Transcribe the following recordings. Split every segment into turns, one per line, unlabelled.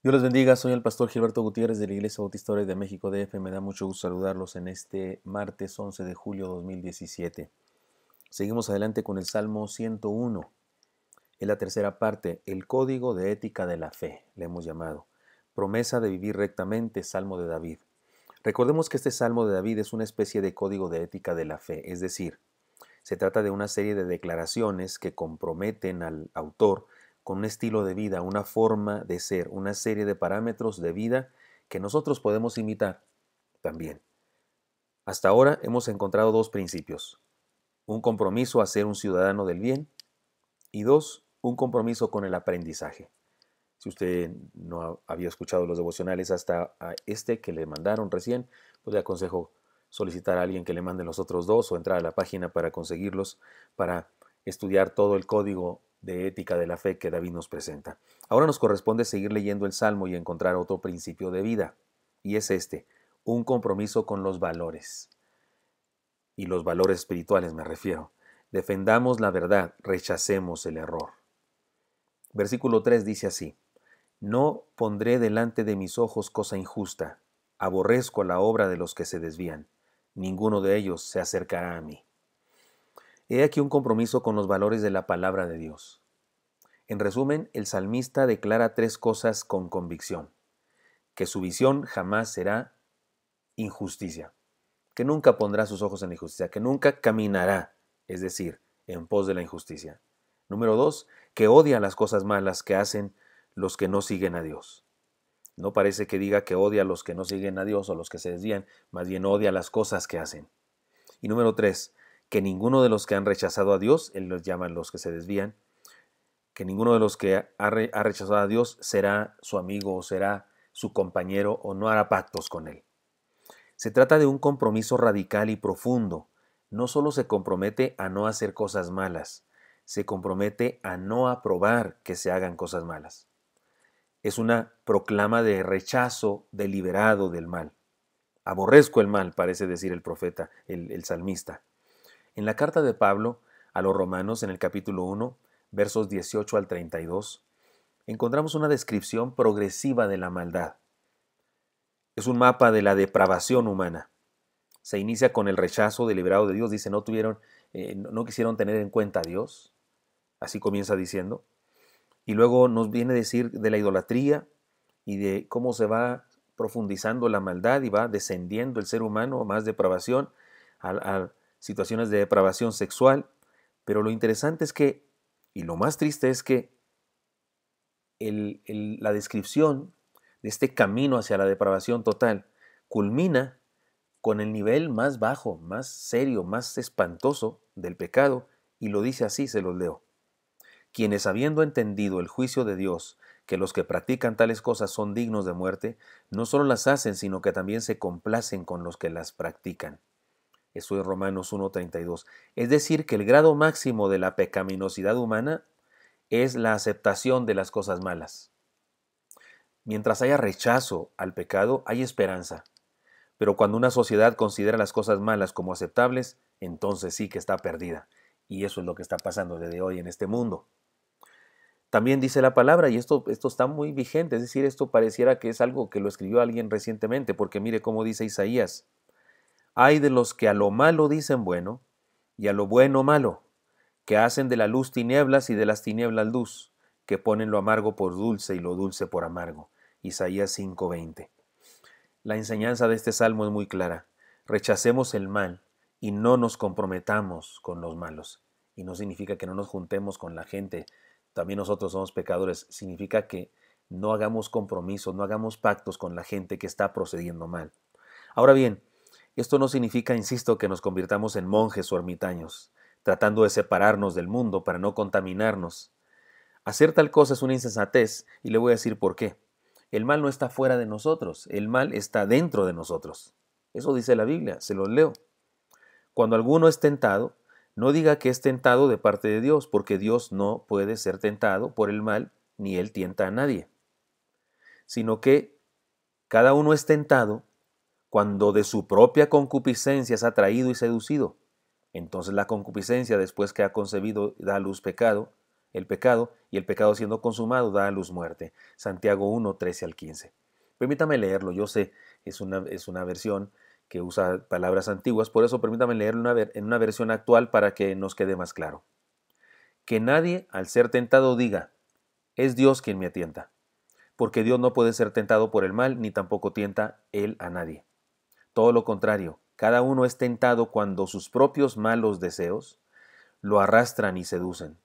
Dios les bendiga, soy el pastor Gilberto Gutiérrez de la Iglesia Bautista de México DF. Me da mucho gusto saludarlos en este martes 11 de julio 2017. Seguimos adelante con el Salmo 101. En la tercera parte, el código de ética de la fe, le hemos llamado. Promesa de vivir rectamente, Salmo de David. Recordemos que este Salmo de David es una especie de código de ética de la fe, es decir, se trata de una serie de declaraciones que comprometen al autor con un estilo de vida, una forma de ser, una serie de parámetros de vida que nosotros podemos imitar también. Hasta ahora hemos encontrado dos principios. Un compromiso a ser un ciudadano del bien y dos, un compromiso con el aprendizaje. Si usted no había escuchado los devocionales hasta este que le mandaron recién, pues le aconsejo solicitar a alguien que le mande los otros dos o entrar a la página para conseguirlos, para estudiar todo el código de ética de la fe que David nos presenta. Ahora nos corresponde seguir leyendo el Salmo y encontrar otro principio de vida, y es este, un compromiso con los valores. Y los valores espirituales me refiero. Defendamos la verdad, rechacemos el error. Versículo 3 dice así, No pondré delante de mis ojos cosa injusta, aborrezco la obra de los que se desvían, ninguno de ellos se acercará a mí. He aquí un compromiso con los valores de la palabra de Dios. En resumen, el salmista declara tres cosas con convicción. Que su visión jamás será injusticia, que nunca pondrá sus ojos en la injusticia, que nunca caminará, es decir, en pos de la injusticia. Número dos, que odia las cosas malas que hacen los que no siguen a Dios. No parece que diga que odia a los que no siguen a Dios o los que se desvían, más bien odia las cosas que hacen. Y número tres, que ninguno de los que han rechazado a Dios, Él los llama los que se desvían, que ninguno de los que ha, rechazado a Dios será su amigo o será su compañero o no hará pactos con Él. Se trata de un compromiso radical y profundo. No solo se compromete a no hacer cosas malas, se compromete a no aprobar que se hagan cosas malas. Es una proclama de rechazo deliberado del mal. Aborrezco el mal, parece decir el profeta, el salmista. En la carta de Pablo a los Romanos en el capítulo 1, versos 18 al 32, encontramos una descripción progresiva de la maldad. Es un mapa de la depravación humana. Se inicia con el rechazo deliberado de Dios. Dice, no tuvieron, eh, no quisieron tener en cuenta a Dios. Así comienza diciendo. Y luego nos viene a decir de la idolatría y de cómo se va profundizando la maldad y va descendiendo el ser humano a más depravación al, situaciones de depravación sexual, pero lo interesante es que, y lo más triste es que la descripción de este camino hacia la depravación total culmina con el nivel más bajo, más serio, más espantoso del pecado, y lo dice así, se los leo. Quienes habiendo entendido el juicio de Dios, que los que practican tales cosas son dignos de muerte, no solo las hacen, sino que también se complacen con los que las practican. Eso es Romanos 1.32. Es decir, que el grado máximo de la pecaminosidad humana es la aceptación de las cosas malas. Mientras haya rechazo al pecado, hay esperanza. Pero cuando una sociedad considera las cosas malas como aceptables, entonces sí que está perdida. Y eso es lo que está pasando desde hoy en este mundo. También dice la palabra, y esto, esto está muy vigente, es decir, esto pareciera que es algo que lo escribió alguien recientemente, porque mire cómo dice Isaías hay de los que a lo malo dicen bueno y a lo bueno malo, que hacen de la luz tinieblas y de las tinieblas luz, que ponen lo amargo por dulce y lo dulce por amargo. Isaías 5:20. La enseñanza de este salmo es muy clara. Rechacemos el mal y no nos comprometamos con los malos. Y no significa que no nos juntemos con la gente. También nosotros somos pecadores. Significa que no hagamos compromisos, no hagamos pactos con la gente que está procediendo mal. Ahora bien, esto no significa, insisto, que nos convirtamos en monjes o ermitaños, tratando de separarnos del mundo para no contaminarnos. Hacer tal cosa es una insensatez y le voy a decir por qué. El mal no está fuera de nosotros, el mal está dentro de nosotros. Eso dice la Biblia, se lo leo. Cuando alguno es tentado, no diga que es tentado de parte de Dios, porque Dios no puede ser tentado por el mal, ni él tienta a nadie, sino que cada uno es tentado cuando de su propia concupiscencia se ha traído y seducido. Entonces la concupiscencia, después que ha concebido, da a luz pecado, el pecado, y el pecado siendo consumado, da a luz muerte. Santiago 1, 13 al 15. Permítame leerlo, yo sé, es una, es una versión que usa palabras antiguas, por eso permítame leerlo en una versión actual para que nos quede más claro. Que nadie, al ser tentado, diga, es Dios quien me atienta, porque Dios no puede ser tentado por el mal, ni tampoco tienta Él a nadie todo lo contrario, cada uno es tentado cuando sus propios malos deseos lo arrastran y seducen.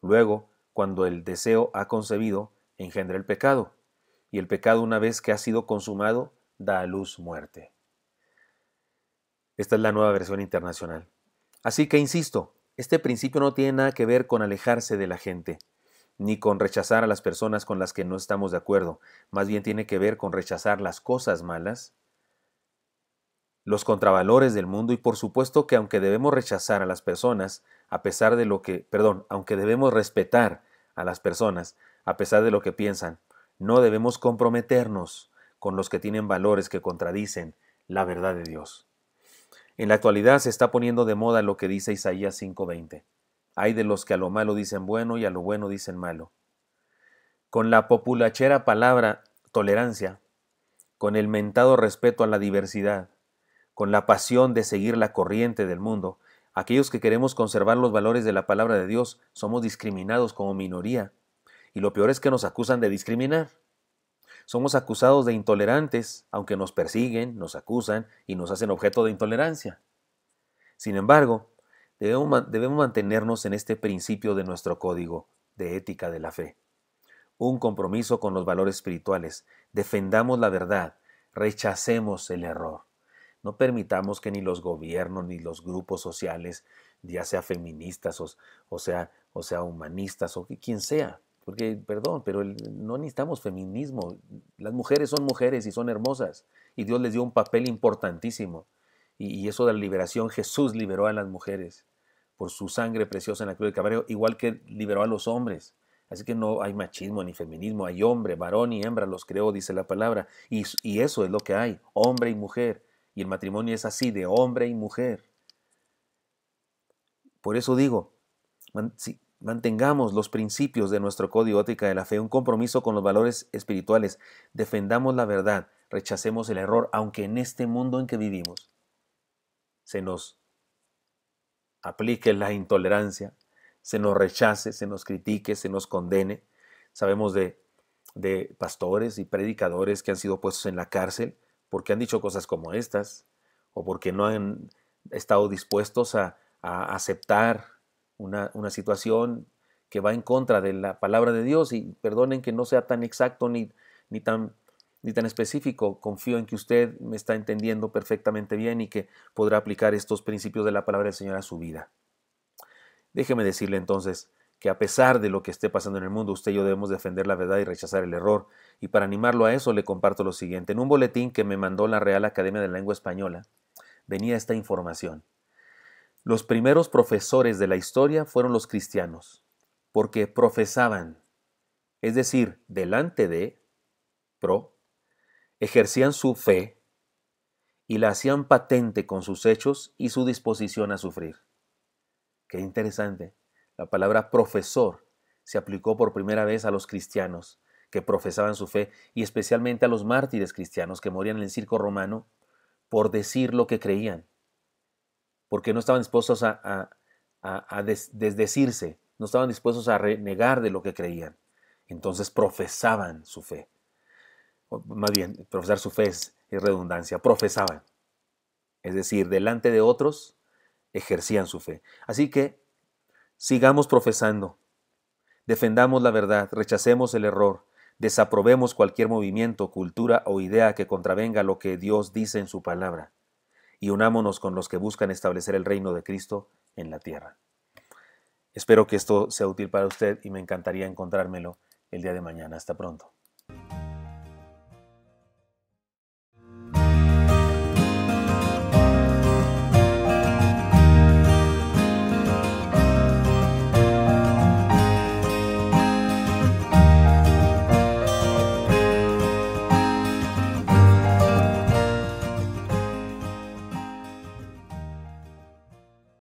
Luego, cuando el deseo ha concebido, engendra el pecado, y el pecado una vez que ha sido consumado, da a luz muerte. Esta es la nueva versión internacional. Así que insisto, este principio no tiene nada que ver con alejarse de la gente, ni con rechazar a las personas con las que no estamos de acuerdo, más bien tiene que ver con rechazar las cosas malas los contravalores del mundo y por supuesto que aunque debemos rechazar a las personas, a pesar de lo que, perdón, aunque debemos respetar a las personas, a pesar de lo que piensan, no debemos comprometernos con los que tienen valores que contradicen la verdad de Dios. En la actualidad se está poniendo de moda lo que dice Isaías 5:20. Hay de los que a lo malo dicen bueno y a lo bueno dicen malo. Con la populachera palabra tolerancia, con el mentado respeto a la diversidad, con la pasión de seguir la corriente del mundo, aquellos que queremos conservar los valores de la palabra de Dios somos discriminados como minoría. Y lo peor es que nos acusan de discriminar. Somos acusados de intolerantes, aunque nos persiguen, nos acusan y nos hacen objeto de intolerancia. Sin embargo, debemos, debemos mantenernos en este principio de nuestro código de ética de la fe. Un compromiso con los valores espirituales. Defendamos la verdad. Rechacemos el error. No permitamos que ni los gobiernos ni los grupos sociales, ya sea feministas o, sea, o sea humanistas o quien sea, porque, perdón, pero no necesitamos feminismo. Las mujeres son mujeres y son hermosas. Y Dios les dio un papel importantísimo. Y, eso de la liberación, Jesús liberó a las mujeres por su sangre preciosa en la cruz del caballo, igual que liberó a los hombres. Así que no hay machismo ni feminismo, hay hombre, varón y hembra, los creo, dice la palabra. y eso es lo que hay, hombre y mujer. Y el matrimonio es así, de hombre y mujer. Por eso digo, mantengamos los principios de nuestro código ético de la fe, un compromiso con los valores espirituales, defendamos la verdad, rechacemos el error, aunque en este mundo en que vivimos se nos aplique la intolerancia, se nos rechace, se nos critique, se nos condene. Sabemos de pastores y predicadores que han sido puestos en la cárcel porque han dicho cosas como estas, o porque no han estado dispuestos a, aceptar una, situación que va en contra de la palabra de Dios. Y perdonen que no sea tan exacto ni, ni, tan, ni tan específico. Confío en que usted me está entendiendo perfectamente bien y que podrá aplicar estos principios de la palabra del Señor a su vida. Déjeme decirle entonces, que a pesar de lo que esté pasando en el mundo, usted y yo debemos defender la verdad y rechazar el error. Y para animarlo a eso le comparto lo siguiente. En un boletín que me mandó la Real Academia de Lengua Española venía esta información. Los primeros profesores de la historia fueron los cristianos, porque profesaban, es decir, delante de, pro, ejercían su fe y la hacían patente con sus hechos y su disposición a sufrir. Qué interesante. La palabra profesor se aplicó por primera vez a los cristianos que profesaban su fe y especialmente a los mártires cristianos que morían en el circo romano por decir lo que creían, porque no estaban dispuestos a, desdecirse, no estaban dispuestos a renegar de lo que creían. Entonces profesaban su fe. más bien, profesar su fe es redundancia, profesaban. Es decir, delante de otros ejercían su fe. Así que Sigamos profesando. Defendamos la verdad, rechacemos el error, desaprobemos cualquier movimiento, cultura o idea que contravenga lo que Dios dice en su palabra, y unámonos con los que buscan establecer el reino de Cristo en la tierra. Espero que esto sea útil para usted y me encantaría encontrármelo el día de mañana. Hasta pronto.